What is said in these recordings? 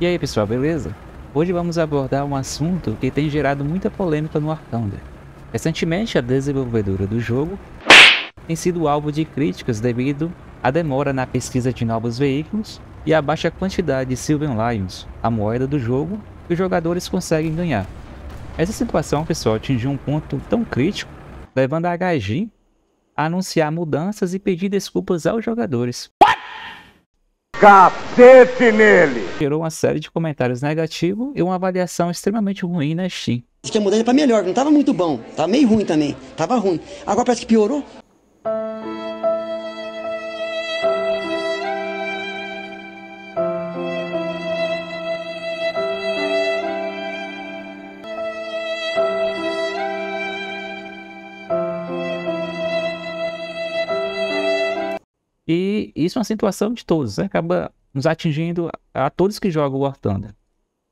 E aí pessoal, beleza? Hoje vamos abordar um assunto que tem gerado muita polêmica no Arcounder. Né? Recentemente, a desenvolvedora do jogo tem sido alvo de críticas devido à demora na pesquisa de novos veículos e à baixa quantidade de Sylvan Lions, a moeda do jogo que os jogadores conseguem ganhar. Essa situação, pessoal, atingiu um ponto tão crítico, levando a HG a anunciar mudanças e pedir desculpas aos jogadores Cacete nele! Gerou uma série de comentários negativos e uma avaliação extremamente ruim na Steam. Acho que a mudança é para melhor, não estava muito bom, Tava meio ruim também, Tava ruim. Agora parece que piorou. E isso é uma situação de todos, né? acaba nos atingindo a todos que jogam War Thunder.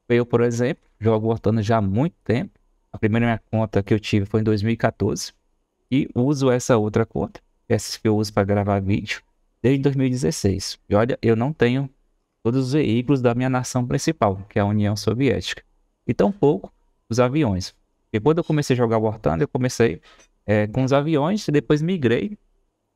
Eu, por exemplo, jogo War Thunder já há muito tempo. A primeira minha conta que eu tive foi em 2014 e uso essa outra conta, essa que eu uso para gravar vídeo, desde 2016. E olha, eu não tenho todos os veículos da minha nação principal, que é a União Soviética, e tampouco os aviões. Depois eu comecei a jogar War Thunder, eu comecei é, com os aviões e depois migrei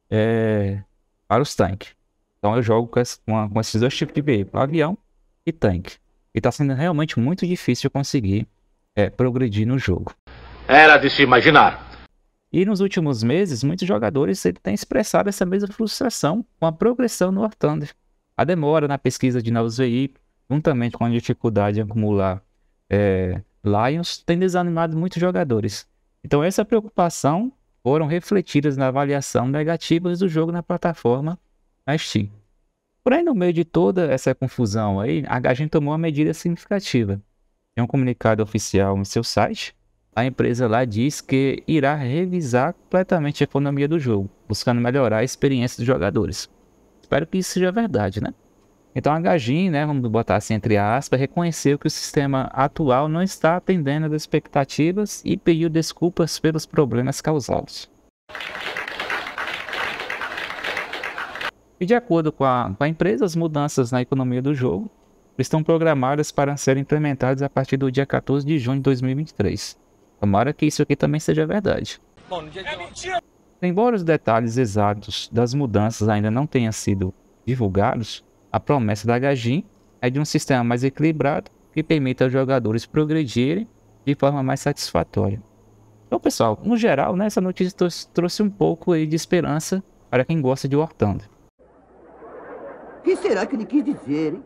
é, para os tanques. Então eu jogo com, com, com esses dois tipos de veículo, avião e tanque. E está sendo realmente muito difícil conseguir é, progredir no jogo. Era de se imaginar. E nos últimos meses, muitos jogadores têm expressado essa mesma frustração com a progressão no War Thunder. A demora na pesquisa de novos veículos, juntamente com a dificuldade de acumular é, Lions, tem desanimado muitos jogadores. Então essa preocupação foram refletidas na avaliação negativas do jogo na plataforma na Steam. Porém, no meio de toda essa confusão aí, a gente tomou uma medida significativa. Em um comunicado oficial no seu site, a empresa lá diz que irá revisar completamente a economia do jogo, buscando melhorar a experiência dos jogadores. Espero que isso seja verdade, né? Então a Gagin, né, vamos botar assim entre aspas, reconheceu que o sistema atual não está atendendo às expectativas e pediu desculpas pelos problemas causados. E de acordo com a, com a empresa, as mudanças na economia do jogo estão programadas para serem implementadas a partir do dia 14 de junho de 2023. Tomara que isso aqui também seja verdade. Bom, dia de... é mentira. Embora os detalhes exatos das mudanças ainda não tenham sido divulgados, a promessa da Gajin é de um sistema mais equilibrado que permita aos jogadores progredirem de forma mais satisfatória. Então, pessoal, no geral, né, essa notícia trouxe um pouco de esperança para quem gosta de War Thunder. O que será que ele quis dizer, hein?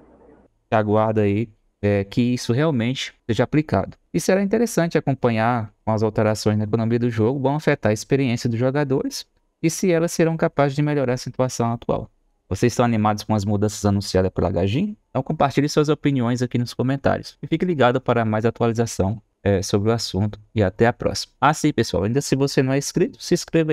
Aguarda aí é, que isso realmente seja aplicado. E será interessante acompanhar como as alterações na economia do jogo vão afetar a experiência dos jogadores e se elas serão capazes de melhorar a situação atual. Vocês estão animados com as mudanças anunciadas pela Gajin? Então compartilhe suas opiniões aqui nos comentários. E fique ligado para mais atualização é, sobre o assunto. E até a próxima. Ah, sim, pessoal. Ainda se você não é inscrito, se inscreva aí.